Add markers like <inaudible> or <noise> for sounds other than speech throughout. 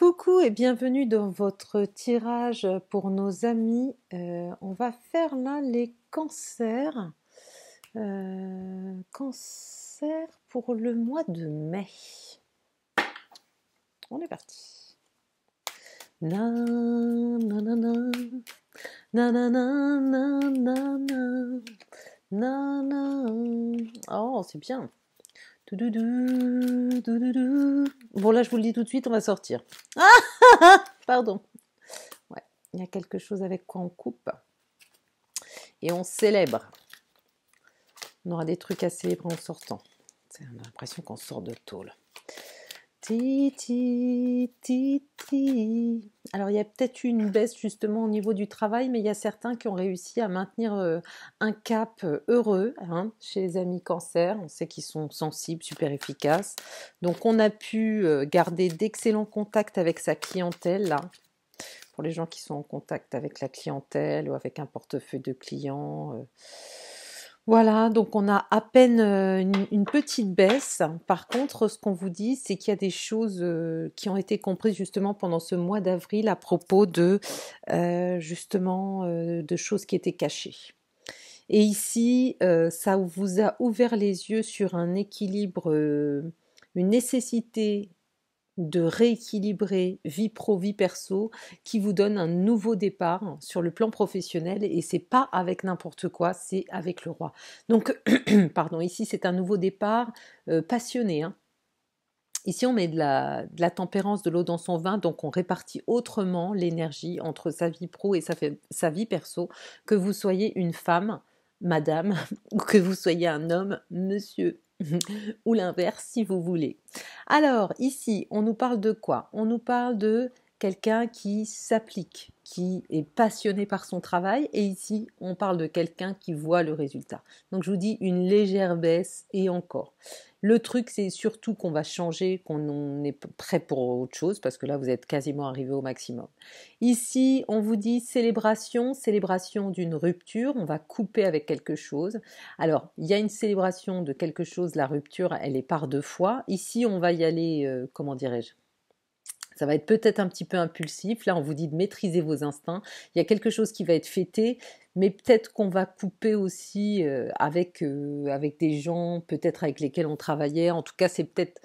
Coucou et bienvenue dans votre tirage pour nos amis. Euh, on va faire là les cancers. Euh, cancer pour le mois de mai. On est parti. Oh, c'est bien. Bon, là, je vous le dis tout de suite, on va sortir. Ah <laughs> Pardon. Ouais, il y a quelque chose avec quoi on coupe. Et on célèbre. On aura des trucs à célébrer en sortant. On a l'impression qu'on sort de tôle. Ti, ti, Alors, il y a peut-être eu une baisse justement au niveau du travail, mais il y a certains qui ont réussi à maintenir euh, un cap euh, heureux hein, chez les amis cancer. On sait qu'ils sont sensibles, super efficaces. Donc, on a pu euh, garder d'excellents contacts avec sa clientèle, là, pour les gens qui sont en contact avec la clientèle ou avec un portefeuille de clients. Voilà, donc on a à peine euh, une, petite baisse. Par contre, ce qu'on vous dit, c'est qu'il y a des choses euh, qui ont été comprises justement pendant ce mois d'avril à propos de euh, justement de choses qui étaient cachées. Et ici, ça vous a ouvert les yeux sur un équilibre, une nécessité de rééquilibrer vie pro, vie perso, qui vous donne un nouveau départ sur le plan professionnel. Et c'est pas avec n'importe quoi, c'est avec le roi. Donc, <clears throat> pardon, ici c'est un nouveau départ euh, passionné. Hein. Ici, on met de la, la tempérance, de l'eau dans son vin, donc on répartit autrement l'énergie entre sa vie pro et sa vie perso. Que vous soyez une femme, madame, <laughs> ou que vous soyez un homme, monsieur, <laughs> ou l'inverse si vous voulez. Alors ici, on nous parle de quoi On nous parle de quelqu'un qui s'applique, qui est passionné par son travail. Et ici, on parle de quelqu'un qui voit le résultat. Donc je vous dis une légère baisse et encore. Le truc, c'est surtout qu'on va changer, qu'on est prêt pour autre chose, parce que là, vous êtes quasiment arrivé au maximum. Ici, on vous dit célébration, célébration d'une rupture, on va couper avec quelque chose. Alors, il y a une célébration de quelque chose, la rupture, elle est par deux fois. Ici, on va y aller, euh, comment dirais-je ça va être peut-être un petit peu impulsif. Là, on vous dit de maîtriser vos instincts. Il y a quelque chose qui va être fêté, mais peut-être qu'on va couper aussi euh, avec, euh, avec des gens, peut-être avec lesquels on travaillait. En tout cas, c'est peut-être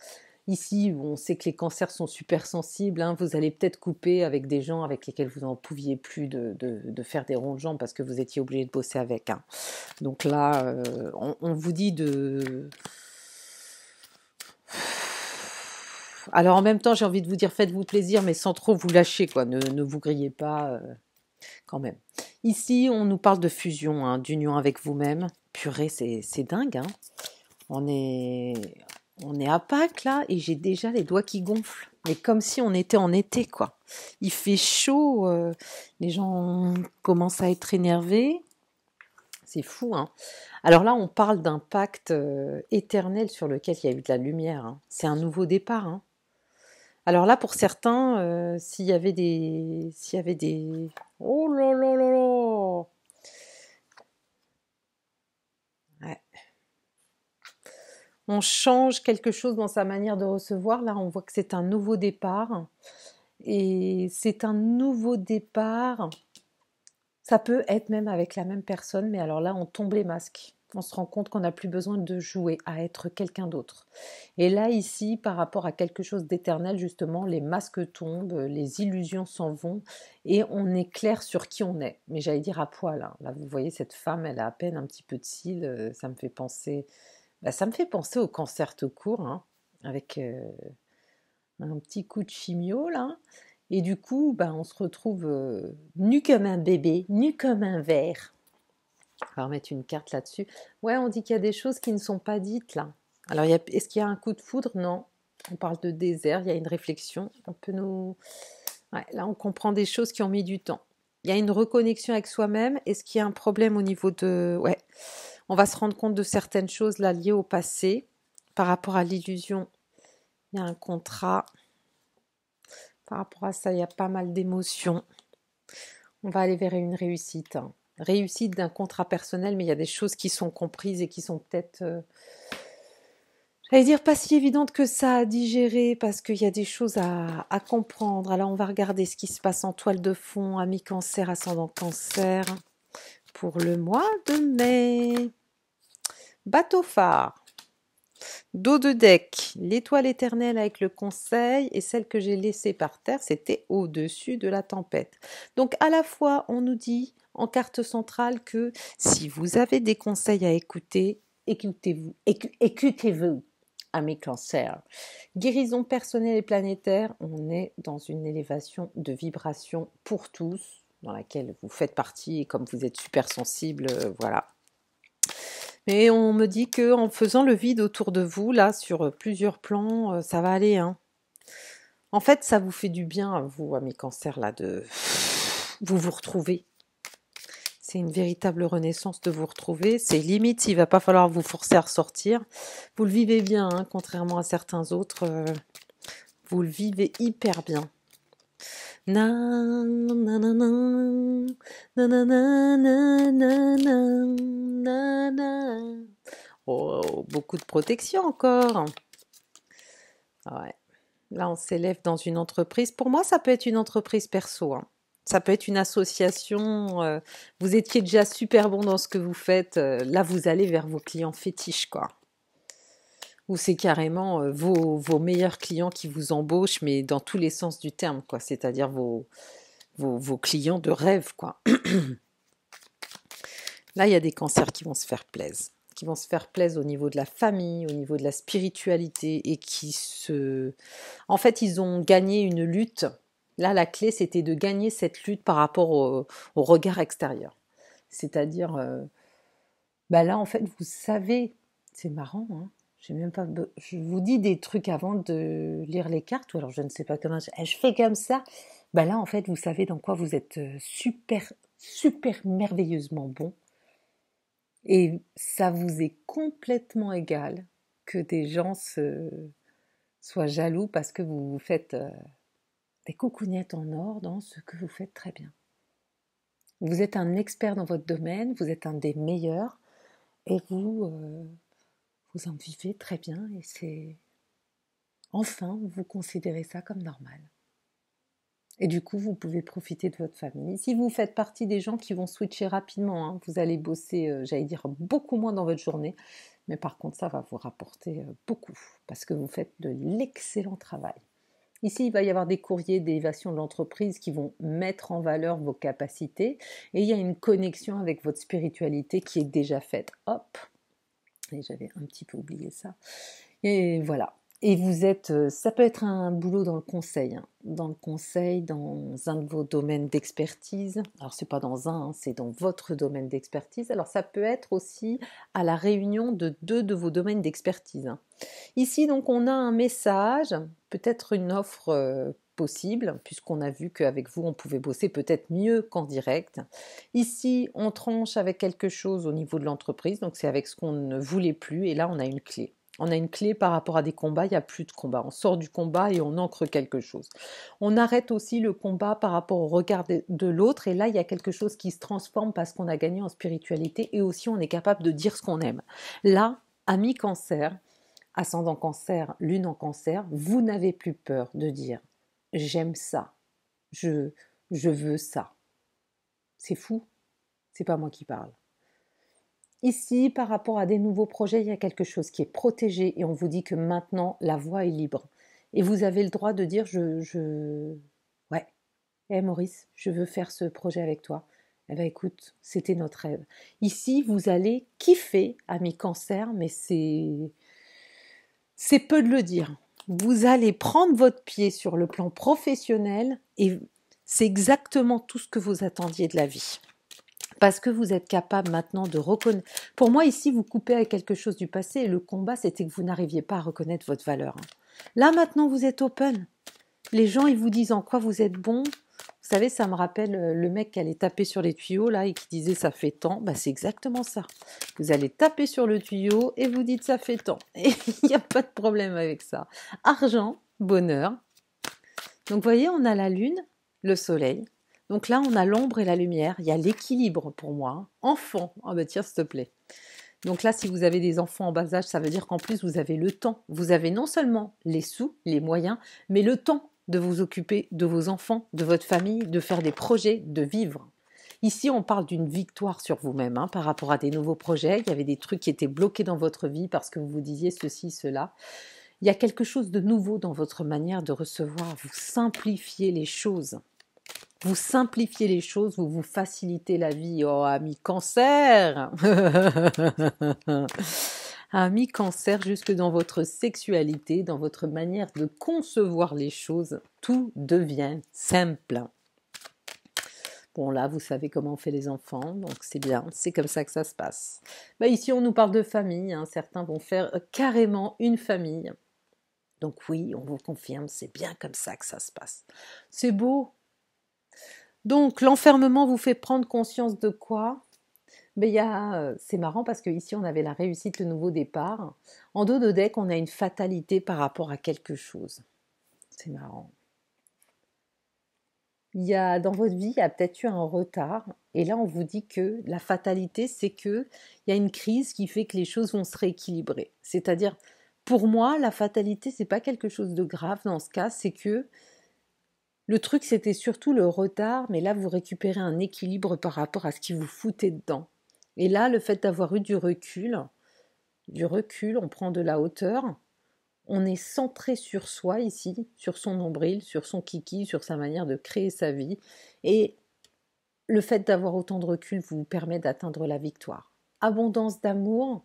ici où on sait que les cancers sont super sensibles, hein. vous allez peut-être couper avec des gens avec lesquels vous n'en pouviez plus de, faire des ronds de jambes parce que vous étiez obligé de bosser avec. Hein. Donc là, euh, on, vous dit de, alors en même temps, j'ai envie de vous dire faites-vous plaisir, mais sans trop vous lâcher, quoi. Ne, vous grillez pas euh, quand même. Ici, on nous parle de fusion, hein, d'union avec vous-même. Purée, c'est dingue. Hein. On est on est à Pâques là et j'ai déjà les doigts qui gonflent. Mais comme si on était en été, quoi. Il fait chaud, euh, les gens commencent à être énervés. C'est fou, hein. Alors là, on parle d'un pacte euh, éternel sur lequel il y a eu de la lumière. Hein. C'est un nouveau départ, hein. Alors là, pour certains, euh, s'il y avait des, s'il y avait des, oh là là là ouais. on change quelque chose dans sa manière de recevoir. Là, on voit que c'est un nouveau départ et c'est un nouveau départ. Ça peut être même avec la même personne, mais alors là, on tombe les masques on se rend compte qu'on n'a plus besoin de jouer à être quelqu'un d'autre. Et là, ici, par rapport à quelque chose d'éternel, justement, les masques tombent, les illusions s'en vont, et on est clair sur qui on est. Mais j'allais dire à poil. Hein. Là, vous voyez, cette femme, elle a à peine un petit peu de cils. Euh, ça me fait penser, bah, ça me fait penser au cancer tout court, hein, avec euh, un petit coup de chimio, là. Et du coup, ben on se retrouve euh, nu comme un bébé, nu comme un verre. On va remettre une carte là-dessus. Ouais, on dit qu'il y a des choses qui ne sont pas dites là. Alors, est-ce qu'il y a un coup de foudre Non. On parle de désert, il y a une réflexion. On peut nous. là, on comprend des choses qui ont mis du temps. Il y a une reconnexion avec soi-même. Est-ce qu'il y a un problème au niveau de. Ouais. On va se rendre compte de certaines choses là liées au passé par rapport à l'illusion. Il y a un contrat. Par rapport à ça, il y a pas mal d'émotions. On va aller vers une réussite. Hein réussite d'un contrat personnel, mais il y a des choses qui sont comprises et qui sont peut-être, euh, j'allais dire, pas si évidentes que ça à digérer, parce qu'il y a des choses à, à, comprendre. Alors on va regarder ce qui se passe en toile de fond, ami cancer, ascendant cancer, pour le mois de mai. Bateau phare. Dos de deck, l'étoile éternelle avec le conseil et celle que j'ai laissée par terre, c'était au-dessus de la tempête. Donc à la fois, on nous dit en carte centrale que si vous avez des conseils à écouter, écoutez-vous, écoutez-vous, amis cancers. Guérison personnelle et planétaire, on est dans une élévation de vibration pour tous, dans laquelle vous faites partie, et comme vous êtes super sensible, euh, voilà. Mais on me dit que en faisant le vide autour de vous, là, sur euh, plusieurs plans, euh, ça va aller, hein. En fait, ça vous fait du bien, vous, amis cancers, là, de vous vous retrouver c'est une véritable renaissance de vous retrouver. C'est limite, il va pas falloir vous forcer à ressortir. Vous le vivez bien, contrairement à certains autres. vous le vivez hyper bien. Oh, beaucoup de protection encore. Ouais. Là, on s'élève dans une entreprise. Pour moi, ça peut être une entreprise perso. Ça peut être une association. Euh, vous étiez déjà super bon dans ce que vous faites. Euh, là, vous allez vers vos clients fétiches, quoi. Ou c'est carrément euh, vos, meilleurs clients qui vous embauchent, mais dans tous les sens du terme, quoi. C'est-à-dire vos, vos, vos, clients de rêve, quoi. là, il y a des cancers qui vont se faire plaisir qui vont se faire plaisir au niveau de la famille, au niveau de la spiritualité, et qui se... En fait, ils ont gagné une lutte Là, la clé, c'était de gagner cette lutte par rapport au, regard extérieur. C'est-à-dire, euh, bah là, en fait, vous savez, c'est marrant, hein même pas, je vous dis des trucs avant de lire les cartes, ou alors je ne sais pas comment, je, eh, fais comme ça. Bah là, en fait, vous savez dans quoi vous êtes euh, super, super merveilleusement bon. Et ça vous est complètement égal que des gens se, soient jaloux parce que vous vous faites euh, des coucougnettes en or dans ce que vous faites très bien. Vous êtes un expert dans votre domaine, vous êtes un des meilleurs et vous, euh, vous en vivez très bien et c'est. Enfin, vous considérez ça comme normal. Et du coup, vous pouvez profiter de votre famille. Si vous faites partie des gens qui vont switcher rapidement, hein, vous allez bosser, euh, j'allais dire, beaucoup moins dans votre journée. Mais par contre, ça va vous rapporter euh, beaucoup parce que vous faites de l'excellent travail. Ici, il va y avoir des courriers d'élévation de l'entreprise qui vont mettre en valeur vos capacités et il y a une connexion avec votre spiritualité qui est déjà faite. Hop, et j'avais un petit peu oublié ça. Et voilà. Et vous êtes, euh, ça peut être un boulot dans le conseil, hein. dans le conseil, dans un de vos domaines d'expertise. Alors c'est pas dans un, hein, c'est dans votre domaine d'expertise. Alors ça peut être aussi à la réunion de deux de vos domaines d'expertise. Hein. Ici donc on a un message, peut-être une offre euh, possible, puisqu'on a vu qu'avec vous, on pouvait bosser peut-être mieux qu'en direct. Ici, on tranche avec quelque chose au niveau de l'entreprise, donc c'est avec ce qu'on ne voulait plus, et là, on a une clé. On a une clé par rapport à des combats, il n'y a plus de combat. On sort du combat et on ancre quelque chose. On arrête aussi le combat par rapport au regard de, l'autre et là, il y a quelque chose qui se transforme parce qu'on a gagné en spiritualité et aussi on est capable de dire ce qu'on aime. Là, ami cancer, ascendant cancer, lune en cancer, vous n'avez plus peur de dire j'aime ça, je, je veux ça. C'est fou, c'est pas moi qui parle. Ici, par rapport à des nouveaux projets, il y a quelque chose qui est protégé et on vous dit que maintenant, la voie est libre. Et vous avez le droit de dire, je... je... Ouais, hé eh, Maurice, je veux faire ce projet avec toi. Eh bien, écoute, c'était notre rêve. Ici, vous allez kiffer, ami cancer, mais c'est. C'est peu de le dire. Vous allez prendre votre pied sur le plan professionnel et c'est exactement tout ce que vous attendiez de la vie. Parce que vous êtes capable maintenant de reconnaître. Pour moi, ici, vous coupez avec quelque chose du passé et le combat, c'était que vous n'arriviez pas à reconnaître votre valeur. Hein. Là, maintenant, vous êtes open. Les gens, ils vous disent en quoi vous êtes bon. Vous savez, ça me rappelle euh, le mec qui allait taper sur les tuyaux là et qui disait ça fait tant. Bah, c'est exactement ça. Vous allez taper sur le tuyau et vous dites ça fait tant. <laughs> Et il n'y a pas de problème avec ça. Argent, bonheur. Donc, vous voyez, on a la lune, le soleil, donc là, on a l'ombre et la lumière. Il y a l'équilibre pour moi. Enfant, ah bah tiens, s'il te plaît. Donc là, si vous avez des enfants en bas âge, ça veut dire qu'en plus, vous avez le temps. Vous avez non seulement les sous, les moyens, mais le temps de vous occuper de vos enfants, de votre famille, de faire des projets, de vivre. Ici, on parle d'une victoire sur vous-même hein, par rapport à des nouveaux projets. Il y avait des trucs qui étaient bloqués dans votre vie parce que vous vous disiez ceci, cela. Il y a quelque chose de nouveau dans votre manière de recevoir. Vous simplifiez les choses vous simplifiez les choses, vous vous facilitez la vie. Oh, ami cancer <laughs> Ami cancer, jusque dans votre sexualité, dans votre manière de concevoir les choses, tout devient simple. Bon, là, vous savez comment on fait les enfants, donc c'est bien, c'est comme ça que ça se passe. Bah, ici, on nous parle de famille, hein. certains vont faire euh, carrément une famille. Donc oui, on vous confirme, c'est bien comme ça que ça se passe. C'est beau, donc l'enfermement vous fait prendre conscience de quoi mais ben, il euh, c'est marrant parce qu'ici on avait la réussite, le nouveau départ. En dos de deck, on a une fatalité par rapport à quelque chose. C'est marrant. Il y a, dans votre vie, il y a peut-être eu un retard. Et là, on vous dit que la fatalité, c'est que il y a une crise qui fait que les choses vont se rééquilibrer. C'est-à-dire, pour moi, la fatalité, c'est pas quelque chose de grave dans ce cas. C'est que le truc, c'était surtout le retard, mais là, vous récupérez un équilibre par rapport à ce qui vous foutait dedans. Et là, le fait d'avoir eu du recul, du recul, on prend de la hauteur, on est centré sur soi ici, sur son nombril, sur son kiki, sur sa manière de créer sa vie. Et le fait d'avoir autant de recul vous permet d'atteindre la victoire. Abondance d'amour,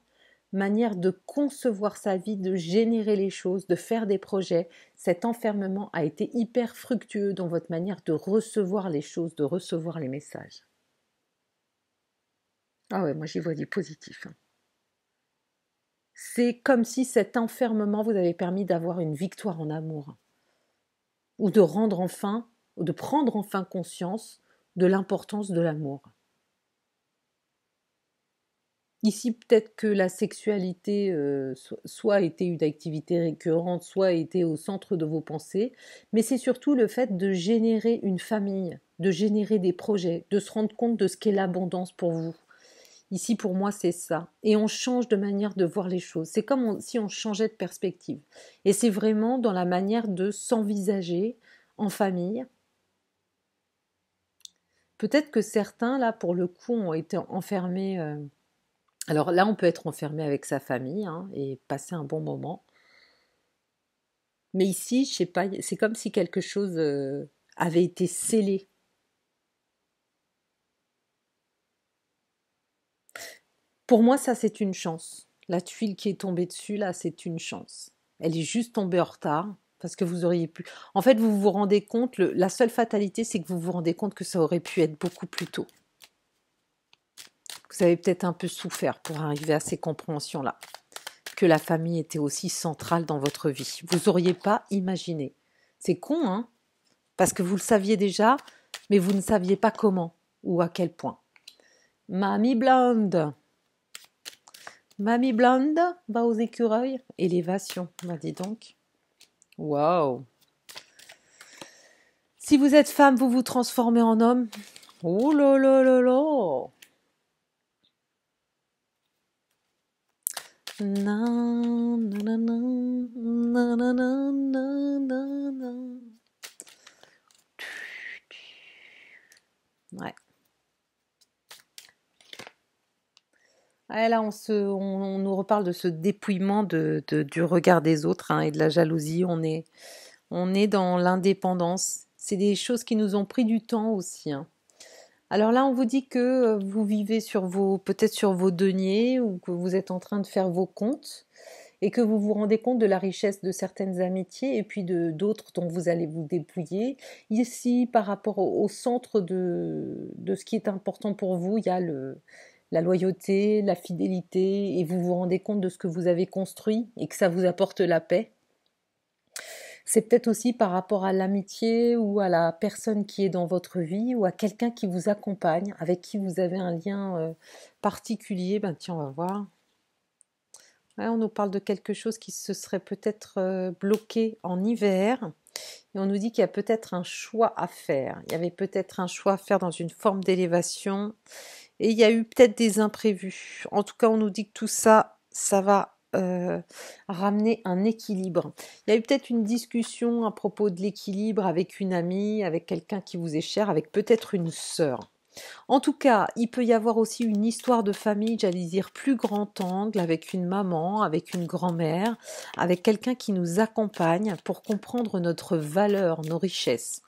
manière de concevoir sa vie, de générer les choses, de faire des projets. Cet enfermement a été hyper fructueux dans votre manière de recevoir les choses, de recevoir les messages. Ah ouais, moi j'y vois du positif. Hein. C'est comme si cet enfermement vous avait permis d'avoir une victoire en amour, ou de rendre enfin, ou de prendre enfin conscience de l'importance de l'amour. Ici, peut-être que la sexualité euh, soit été une activité récurrente, soit été au centre de vos pensées, mais c'est surtout le fait de générer une famille, de générer des projets, de se rendre compte de ce qu'est l'abondance pour vous. Ici, pour moi, c'est ça. Et on change de manière de voir les choses. C'est comme si on changeait de perspective. Et c'est vraiment dans la manière de s'envisager en famille, Peut-être que certains, là, pour le coup, ont été enfermés euh, alors là, on peut être enfermé avec sa famille hein, et passer un bon moment. Mais ici, je sais pas, c'est comme si quelque chose euh, avait été scellé. Pour moi, ça c'est une chance. La tuile qui est tombée dessus, là, c'est une chance. Elle est juste tombée en retard parce que vous auriez pu. En fait, vous vous rendez compte, la seule fatalité, c'est que vous vous rendez compte que ça aurait pu être beaucoup plus tôt vous avez peut-être un peu souffert pour arriver à ces compréhensions-là, que la famille était aussi centrale dans votre vie. Vous n'auriez pas imaginé. C'est con, hein Parce que vous le saviez déjà, mais vous ne saviez pas comment ou à quel point. Mamie blonde Mamie blonde bas aux écureuils. Élévation, m'a bah, dit donc. Waouh Si vous êtes femme, vous vous transformez en homme. Oh là là là là là, on, se, on, nous reparle de ce dépouillement de, du regard des autres hein, et de la jalousie. On est, on est dans l'indépendance. C'est des choses qui nous ont pris du temps aussi. Hein. Alors là, on vous dit que euh, vous vivez sur vos, peut-être sur vos deniers ou que vous êtes en train de faire vos comptes et que vous vous rendez compte de la richesse de certaines amitiés et puis de d'autres dont vous allez vous dépouiller. Ici, par rapport au, centre de, ce qui est important pour vous, il y a le, la loyauté, la fidélité et vous vous rendez compte de ce que vous avez construit et que ça vous apporte la paix. C'est peut-être aussi par rapport à l'amitié ou à la personne qui est dans votre vie ou à quelqu'un qui vous accompagne, avec qui vous avez un lien euh, particulier. Ben tiens, on va voir. on nous parle de quelque chose qui se serait peut-être euh, bloqué en hiver. Et on nous dit qu'il y a peut-être un choix à faire. Il y avait peut-être un choix à faire dans une forme d'élévation. Et il y a eu peut-être des imprévus. En tout cas, on nous dit que tout ça, ça va euh, ramener un équilibre. Il y a eu peut-être une discussion à propos de l'équilibre avec une amie, avec quelqu'un qui vous est cher, avec peut-être une sœur. En tout cas, il peut y avoir aussi une histoire de famille, j'allais dire plus grand angle, avec une maman, avec une grand-mère, avec quelqu'un qui nous accompagne pour comprendre notre valeur, nos richesses.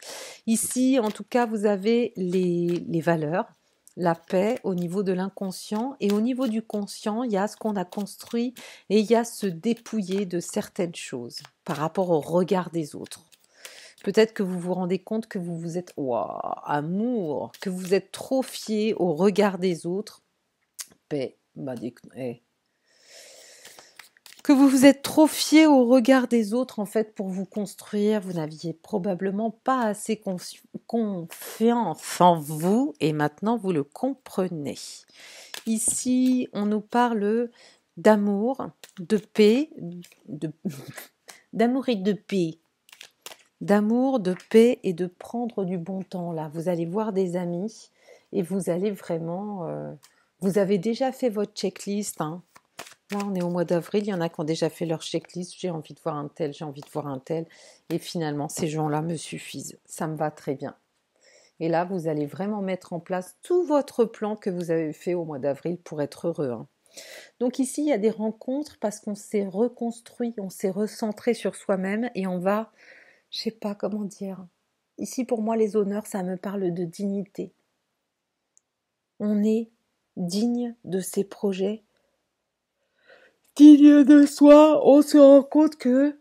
Ici, en tout cas, vous avez les valeurs, la paix au niveau de l'inconscient. Et au niveau du conscient, il y a ce qu'on a construit et il y a se dépouiller de certaines choses par rapport au regard des autres. Peut-être que vous vous rendez compte que vous vous êtes, waouh, amour, que vous êtes trop fié au regard des autres. Paix, bah, eh, que vous vous êtes trop fié au regard des autres en fait pour vous construire. Vous n'aviez probablement pas assez confiance en vous et maintenant vous le comprenez. Ici, on nous parle d'amour, de paix, <laughs> d'amour et de paix. D'amour, de paix et de prendre du bon temps là. Vous allez voir des amis et vous allez vraiment... Euh, vous avez déjà fait votre checklist, hein, Là, on est au mois d'avril, il y en a qui ont déjà fait leur checklist, j'ai envie de voir un tel, j'ai envie de voir un tel. Et finalement, ces gens-là me suffisent, ça me va très bien. Et là, vous allez vraiment mettre en place tout votre plan que vous avez fait au mois d'avril pour être heureux. Hein. Donc ici, il y a des rencontres parce qu'on s'est reconstruit, on s'est recentré sur soi-même et on va, je sais pas comment dire. Ici, pour moi, les honneurs, ça me parle de dignité. On est digne de ses projets digne de soi, on se rend compte que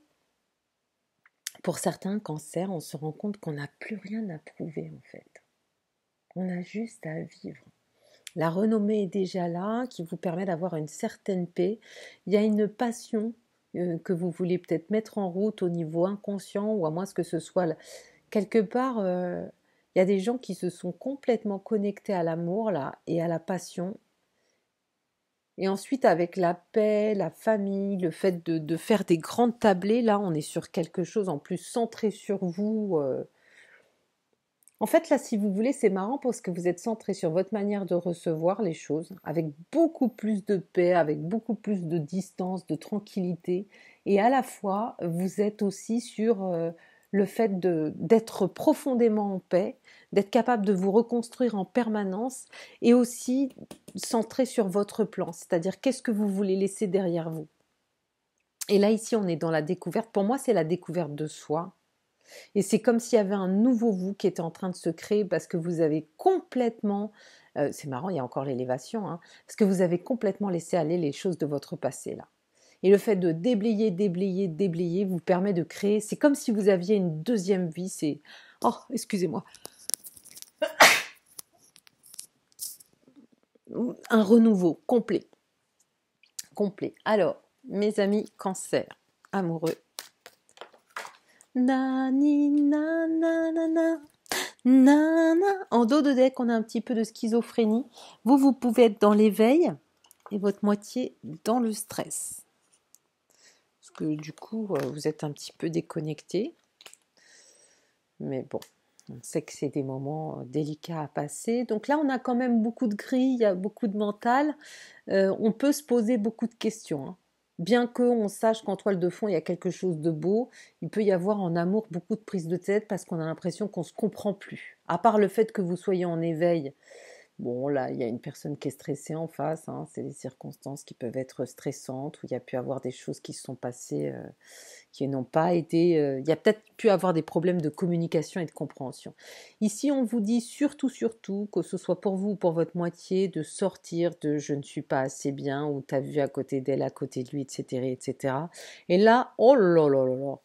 pour certains cancers, on se rend compte qu'on n'a plus rien à prouver en fait. On a juste à vivre. La renommée est déjà là, qui vous permet d'avoir une certaine paix. Il y a une passion euh, que vous voulez peut-être mettre en route au niveau inconscient ou à moins que ce soit quelque part. Euh, il y a des gens qui se sont complètement connectés à l'amour là et à la passion et ensuite, avec la paix, la famille, le fait de, de, faire des grandes tablées, là, on est sur quelque chose en plus centré sur vous. Euh. En fait, là, si vous voulez, c'est marrant parce que vous êtes centré sur votre manière de recevoir les choses, avec beaucoup plus de paix, avec beaucoup plus de distance, de tranquillité. Et à la fois, vous êtes aussi sur euh, le fait d'être profondément en paix, d'être capable de vous reconstruire en permanence et aussi centré sur votre plan, c'est-à-dire qu'est-ce que vous voulez laisser derrière vous. Et là, ici, on est dans la découverte. Pour moi, c'est la découverte de soi. Et c'est comme s'il y avait un nouveau vous qui était en train de se créer parce que vous avez complètement, euh, c'est marrant, il y a encore l'élévation, hein, parce que vous avez complètement laissé aller les choses de votre passé là. Et le fait de déblayer, déblayer, déblayer vous permet de créer. C'est comme si vous aviez une deuxième vie. C'est. Oh, excusez-moi. <coughs> Un renouveau complet. Complet. Alors, mes amis cancer, amoureux. Na, Nanana. En dos de deck, on a un petit peu de schizophrénie. Vous, vous pouvez être dans l'éveil et votre moitié dans le stress que du coup, euh, vous êtes un petit peu déconnecté. Mais bon, on sait que c'est des moments euh, délicats à passer. Donc là, on a quand même beaucoup de grilles, il y a beaucoup de mental. Euh, on peut se poser beaucoup de questions. Hein. bien Bien qu'on sache qu'en toile de fond, il y a quelque chose de beau, il peut y avoir en amour beaucoup de prise de tête parce qu'on a l'impression qu'on ne se comprend plus. À part le fait que vous soyez en éveil Bon, là, il y a une personne qui est stressée en face. Hein, c'est des circonstances qui peuvent être stressantes, où il y a pu avoir des choses qui se sont passées, euh, qui n'ont pas été... Euh, il y a peut-être pu avoir des problèmes de communication et de compréhension. Ici, on vous dit surtout, surtout, que ce soit pour vous ou pour votre moitié, de sortir de « je ne suis pas assez bien » ou « t'as vu à côté d'elle, à côté de lui », etc., etc. Et là, oh là là là là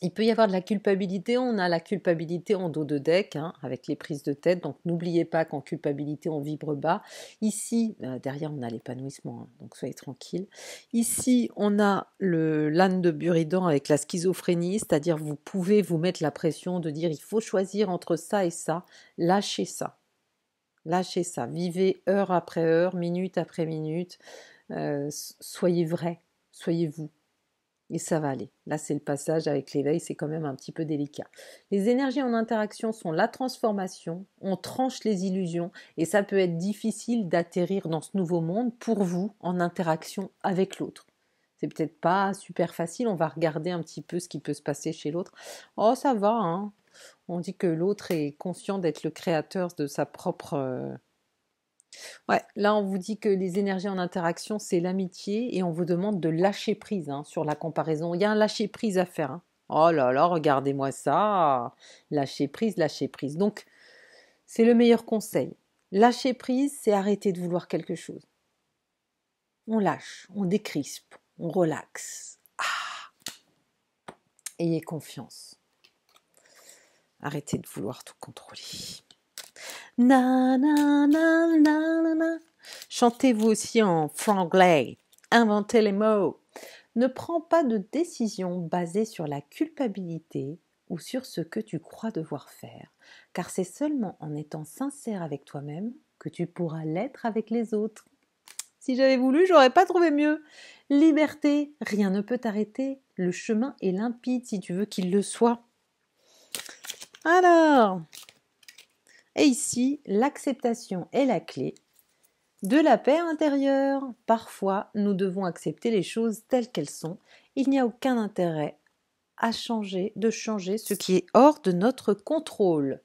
il peut y avoir de la culpabilité. On a la culpabilité en dos de deck hein, avec les prises de tête. Donc n'oubliez pas qu'en culpabilité, on vibre bas. Ici, euh, derrière, on a l'épanouissement. Hein, donc soyez tranquille. Ici, on a le l'âne de Buridan avec la schizophrénie, c'est-à-dire vous pouvez vous mettre la pression de dire il faut choisir entre ça et ça. Lâchez ça. Lâchez ça. Vivez heure après heure, minute après minute. Euh, soyez vrai. Soyez vous et ça va aller. Là, c'est le passage avec l'éveil, c'est quand même un petit peu délicat. Les énergies en interaction sont la transformation, on tranche les illusions, et ça peut être difficile d'atterrir dans ce nouveau monde pour vous en interaction avec l'autre. C'est peut-être pas super facile, on va regarder un petit peu ce qui peut se passer chez l'autre. Oh, ça va, hein On dit que l'autre est conscient d'être le créateur de sa propre euh, Ouais, là on vous dit que les énergies en interaction, c'est l'amitié et on vous demande de lâcher prise hein, sur la comparaison. Il y a un lâcher prise à faire. Hein. Oh là là, regardez-moi ça. Lâcher prise, lâcher prise. Donc, c'est le meilleur conseil. Lâcher prise, c'est arrêter de vouloir quelque chose. On lâche, on décrispe, on relaxe. Ah Ayez confiance. Arrêtez de vouloir tout contrôler. Chantez-vous aussi en franglais. Inventez les mots. Ne prends pas de décision basée sur la culpabilité ou sur ce que tu crois devoir faire, car c'est seulement en étant sincère avec toi-même que tu pourras l'être avec les autres. Si j'avais voulu, j'aurais pas trouvé mieux. Liberté, rien ne peut t'arrêter. Le chemin est limpide si tu veux qu'il le soit. Alors, et ici, l'acceptation est la clé de la paix intérieure. Parfois, nous devons accepter les choses telles qu'elles sont. Il n'y a aucun intérêt à changer, de changer ce qui est hors de notre contrôle.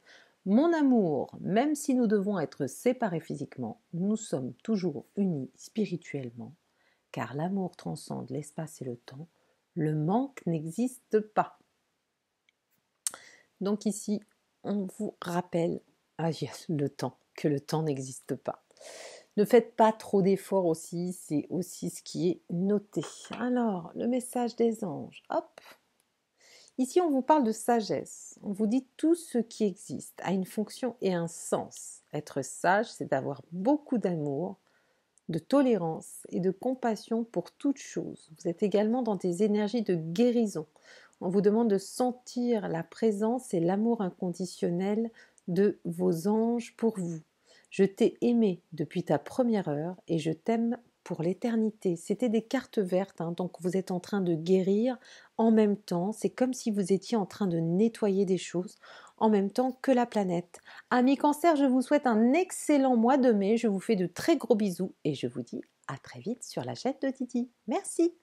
Mon amour, même si nous devons être séparés physiquement, nous sommes toujours unis spirituellement, car l'amour transcende l'espace et le temps, le manque n'existe pas. Donc ici, on vous rappelle ah, le temps, que le temps n'existe pas. Ne faites pas trop d'efforts aussi, c'est aussi ce qui est noté. Alors, le message des anges, hop. Ici, on vous parle de sagesse. On vous dit tout ce qui existe a une fonction et un sens. Être sage, c'est d'avoir beaucoup d'amour, de tolérance et de compassion pour toutes chose. Vous êtes également dans des énergies de guérison. On vous demande de sentir la présence et l'amour inconditionnel de vos anges pour vous. Je t'ai aimé depuis ta première heure et je t'aime pour l'éternité. C'était des cartes vertes, hein, donc vous êtes en train de guérir en même temps. C'est comme si vous étiez en train de nettoyer des choses en même temps que la planète. Amis cancer, je vous souhaite un excellent mois de mai. Je vous fais de très gros bisous et je vous dis à très vite sur la chaîne de Titi. Merci.